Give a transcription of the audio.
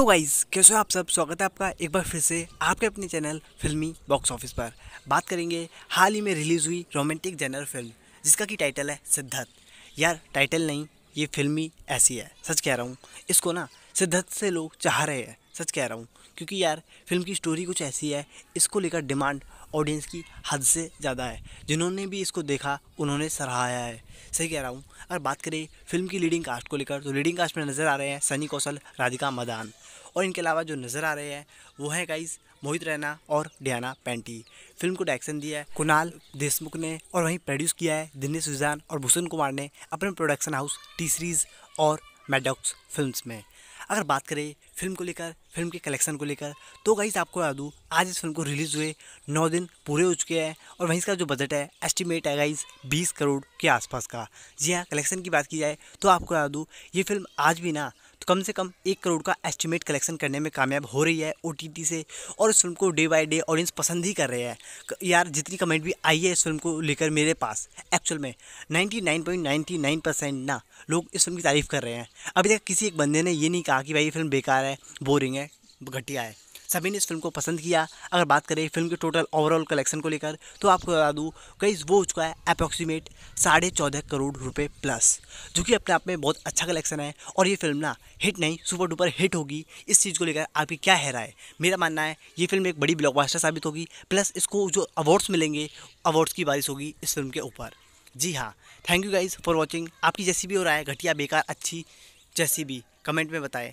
तो गाइज़ कैसे हो आप सब स्वागत है आपका एक बार फिर से आपके अपने चैनल फिल्मी बॉक्स ऑफिस पर बात करेंगे हाल ही में रिलीज़ हुई रोमांटिक जनरल फिल्म जिसका कि टाइटल है सिद्धार्थ यार टाइटल नहीं ये फिल्मी ऐसी है सच कह रहा हूँ इसको ना सिद्धार्थ से लोग चाह रहे हैं सच कह रहा हूँ क्योंकि यार फिल्म की स्टोरी कुछ ऐसी है इसको लेकर डिमांड ऑडियंस की हद से ज़्यादा है जिन्होंने भी इसको देखा उन्होंने सराहाया है सही कह रहा हूँ अगर बात करें फिल्म की लीडिंग कास्ट को लेकर तो लीडिंग कास्ट में नज़र आ रहे हैं सनी कौशल राधिका मदान और इनके अलावा जो नज़र आ रहे हैं वो है गाइस मोहित रैना और डियाना पेंटी फिल्म को डायरेक्शन दिया है कुणाल देशमुख ने और वहीं प्रोड्यूस किया है दिनेश सुजान और भूषण कुमार ने अपने प्रोडक्शन हाउस टी सीरीज़ और मेडॉक्स फिल्म्स में अगर बात करें फिल्म को लेकर फिल्म के कलेक्शन को लेकर तो गाइस आपको बता दूँ आज इस फिल्म को रिलीज़ हुए नौ दिन पूरे हो चुके हैं और वहीं इसका जो बजट है एस्टिमेट है गाइज बीस करोड़ के आसपास का जी हाँ कलेक्शन की बात की जाए तो आपको बता दूँ ये फिल्म आज भी ना कम से कम एक करोड़ का एस्टिमेट कलेक्शन करने में कामयाब हो रही है ओ से और इस फिल्म को डे बाई डे ऑडियंस पसंद ही कर रहे हैं यार जितनी कमेंट भी आई है इस फिल्म को लेकर मेरे पास एक्चुअल में नाइन्टी परसेंट ना लोग इस फिल्म की तारीफ़ कर रहे हैं अभी तक किसी एक बंदे ने ये नहीं कहा कि भाई ये फिल्म बेकार है बोरिंग है घटिया है सभी ने इस फिल्म को पसंद किया अगर बात करें फिल्म के टोटल ओवरऑल कलेक्शन को लेकर तो आपको बता दूँ कई वो हो चुका है अप्रॉक्सीमेट साढ़े चौदह करोड़ रुपये प्लस जो कि अपने आप में बहुत अच्छा कलेक्शन है और ये फिल्म ना हिट नहीं सुपर डुपर हिट होगी इस चीज़ को लेकर आपकी क्या है राय मेरा मानना है ये फिल्म एक बड़ी ब्लॉकबास्टर साबित होगी प्लस इसको जो अवार्ड्स मिलेंगे अवार्ड्स की बारिश होगी इस फिल्म के ऊपर जी हाँ thank you guys for watching आपकी जैसी भी हो रहा है घटिया बेकार अच्छी जैसी भी कमेंट में बताएं